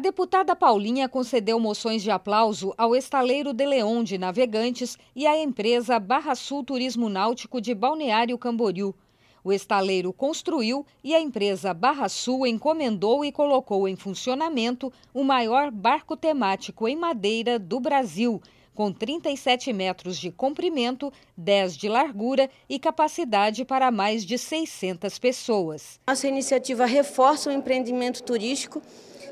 A deputada Paulinha concedeu moções de aplauso ao estaleiro De Leon de Navegantes e à empresa Barra Sul Turismo Náutico de Balneário Camboriú. O estaleiro construiu e a empresa Barra Sul encomendou e colocou em funcionamento o maior barco temático em madeira do Brasil, com 37 metros de comprimento, 10 de largura e capacidade para mais de 600 pessoas. Nossa iniciativa reforça o empreendimento turístico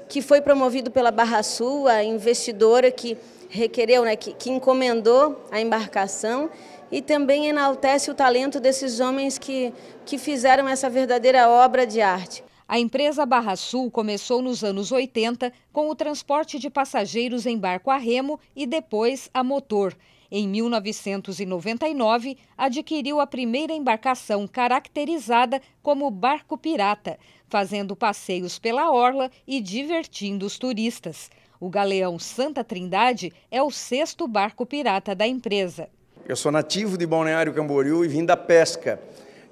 que foi promovido pela Barra Sul, a investidora que requereu, né, que, que encomendou a embarcação e também enaltece o talento desses homens que, que fizeram essa verdadeira obra de arte. A empresa Barra Sul começou nos anos 80 com o transporte de passageiros em barco a remo e depois a motor. Em 1999, adquiriu a primeira embarcação caracterizada como barco pirata, fazendo passeios pela orla e divertindo os turistas. O galeão Santa Trindade é o sexto barco pirata da empresa. Eu sou nativo de Balneário Camboriú e vim da pesca.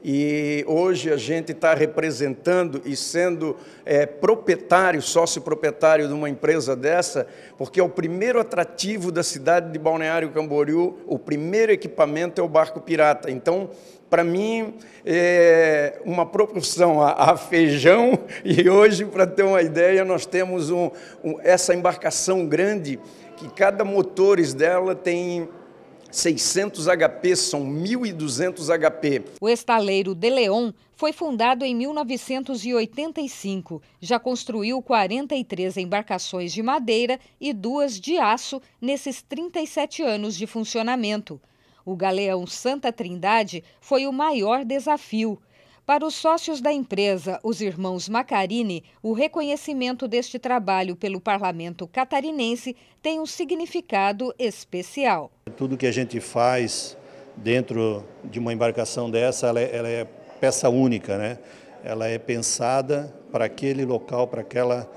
E hoje a gente está representando e sendo é, proprietário, sócio-proprietário de uma empresa dessa, porque é o primeiro atrativo da cidade de Balneário Camboriú, o primeiro equipamento é o barco pirata. Então, para mim, é uma proporção a, a, feijão, e hoje, para ter uma ideia, nós temos um, um, essa embarcação grande, que cada motores dela tem 600 HP são 1.200 HP. O estaleiro De Leon foi fundado em 1985. Já construiu 43 embarcações de madeira e duas de aço nesses 37 anos de funcionamento. O galeão Santa Trindade foi o maior desafio. Para os sócios da empresa, os irmãos Macarini, o reconhecimento deste trabalho pelo parlamento catarinense tem um significado especial tudo que a gente faz dentro de uma embarcação dessa, ela é, ela é peça única, né? Ela é pensada para aquele local, para aquela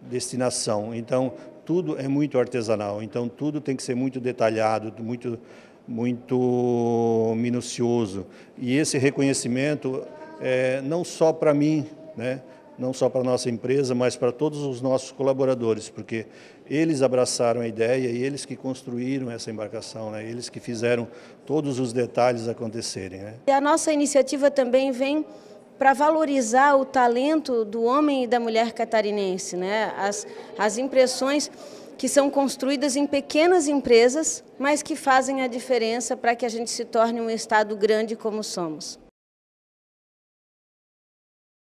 destinação. Então, tudo é muito artesanal. Então, tudo tem que ser muito detalhado, muito, muito minucioso. E esse reconhecimento é não só para mim, né? não só para a nossa empresa, mas para todos os nossos colaboradores, porque eles abraçaram a ideia e eles que construíram essa embarcação, né? eles que fizeram todos os detalhes acontecerem. Né? E a nossa iniciativa também vem para valorizar o talento do homem e da mulher catarinense, né? as, as impressões que são construídas em pequenas empresas, mas que fazem a diferença para que a gente se torne um Estado grande como somos.